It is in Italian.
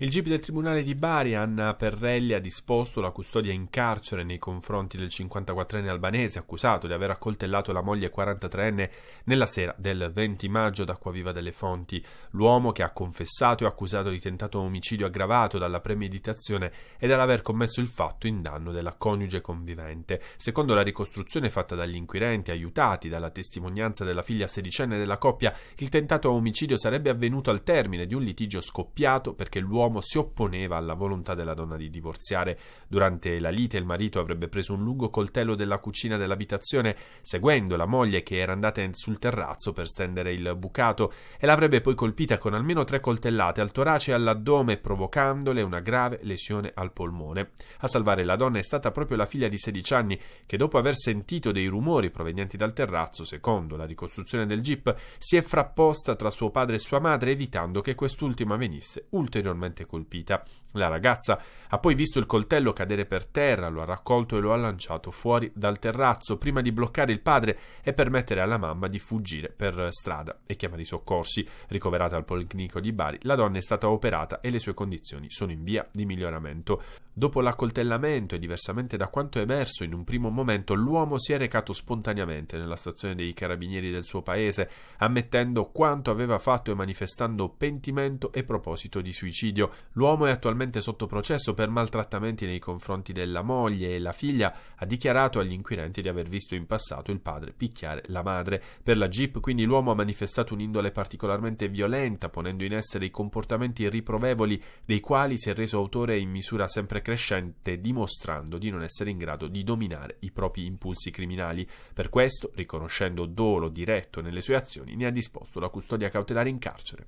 Il GIP del Tribunale di Bari, Anna Perrelli, ha disposto la custodia in carcere nei confronti del 54enne albanese accusato di aver accoltellato la moglie 43enne nella sera del 20 maggio ad Acquaviva delle Fonti. L'uomo che ha confessato e accusato di tentato omicidio aggravato dalla premeditazione e dall'aver commesso il fatto in danno della coniuge convivente. Secondo la ricostruzione fatta dagli inquirenti, aiutati dalla testimonianza della figlia sedicenne della coppia, il tentato omicidio sarebbe avvenuto al termine di un litigio scoppiato perché l'uomo l'uomo si opponeva alla volontà della donna di divorziare. Durante la lite il marito avrebbe preso un lungo coltello della cucina dell'abitazione, seguendo la moglie che era andata sul terrazzo per stendere il bucato, e l'avrebbe poi colpita con almeno tre coltellate al torace e all'addome, provocandole una grave lesione al polmone. A salvare la donna è stata proprio la figlia di 16 anni, che dopo aver sentito dei rumori provenienti dal terrazzo, secondo la ricostruzione del jeep, si è frapposta tra suo padre e sua madre, evitando che quest'ultima venisse ulteriormente gravemente colpita. La ragazza ha poi visto il coltello cadere per terra, lo ha raccolto e lo ha lanciato fuori dal terrazzo prima di bloccare il padre e permettere alla mamma di fuggire per strada e chiamare i soccorsi. Ricoverata al Policlinico di Bari, la donna è stata operata e le sue condizioni sono in via di miglioramento. Dopo l'accoltellamento e diversamente da quanto emerso in un primo momento, l'uomo si è recato spontaneamente nella stazione dei carabinieri del suo paese, ammettendo quanto aveva fatto e manifestando pentimento e proposito di suicidio l'uomo è attualmente sotto processo per maltrattamenti nei confronti della moglie e la figlia ha dichiarato agli inquirenti di aver visto in passato il padre picchiare la madre. Per la Jeep, quindi, l'uomo ha manifestato un'indole particolarmente violenta, ponendo in essere i comportamenti riprovevoli dei quali si è reso autore in misura sempre crescente, dimostrando di non essere in grado di dominare i propri impulsi criminali. Per questo, riconoscendo dolo diretto nelle sue azioni, ne ha disposto la custodia cautelare in carcere.